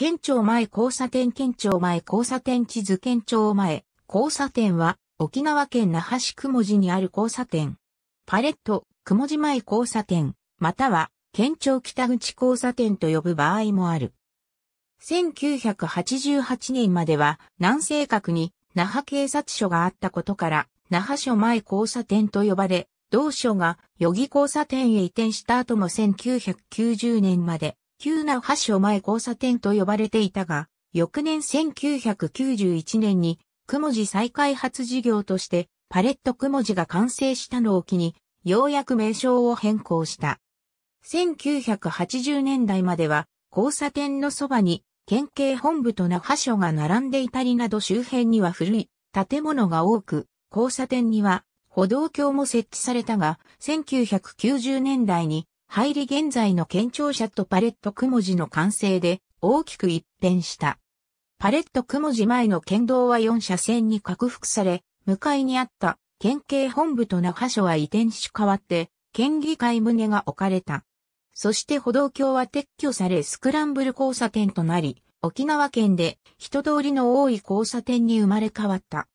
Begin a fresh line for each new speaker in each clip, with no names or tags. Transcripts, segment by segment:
県庁前交差点県庁前交差点地図県庁前交差点は沖縄県那覇市雲寺にある交差点。パレット、雲寺前交差点、または県庁北口交差点と呼ぶ場合もある。1988年までは南西角に那覇警察署があったことから、那覇署前交差点と呼ばれ、同署が余木交差点へ移転した後も1990年まで旧な覇所前交差点と呼ばれていたが、翌年1991年に、雲寺再開発事業として、パレット雲寺が完成したのを機に、ようやく名称を変更した。1980年代までは、交差点のそばに、県警本部と那覇署が並んでいたりなど周辺には古い建物が多く、交差点には歩道橋も設置されたが、1990年代に入り現在の県庁舎とパレットくもじの完成で大きく一変した。パレットくもじ前の県道は4車線に拡幅され、向かいにあった県警本部と那覇署は移転し変わって、県議会棟が置かれた。そして歩道橋は撤去されスクランブル交差点となり、沖縄県で人通りの多い交差点に生まれ変わった。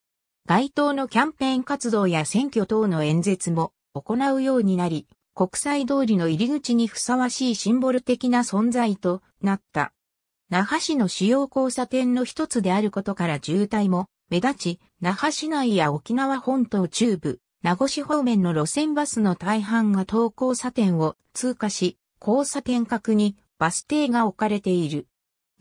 街頭のキャンペーン活動や選挙等の演説も行うようになり、国際通りの入り口にふさわしいシンボル的な存在となった。那覇市の主要交差点の一つであることから渋滞も目立ち、那覇市内や沖縄本島中部、名護市方面の路線バスの大半が当交差点を通過し、交差点角にバス停が置かれている。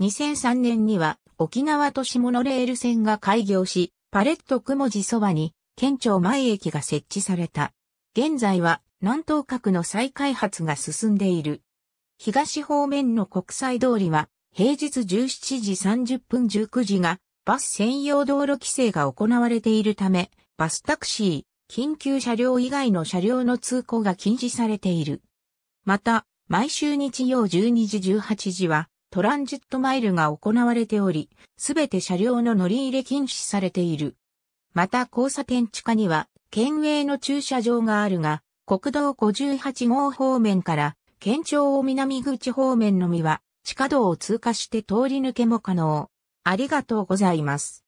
2003年には沖縄都市モノレール線が開業し、パレット雲寺そばに県庁前駅が設置された。現在は南東角の再開発が進んでいる。東方面の国際通りは、平日17時30分19時が、バス専用道路規制が行われているため、バスタクシー、緊急車両以外の車両の通行が禁止されている。また、毎週日曜12時18時は、トランジットマイルが行われており、すべて車両の乗り入れ禁止されている。また交差点地下には、県営の駐車場があるが、国道58号方面から、県庁を南口方面のみは、地下道を通過して通り抜けも可能。ありがとうございます。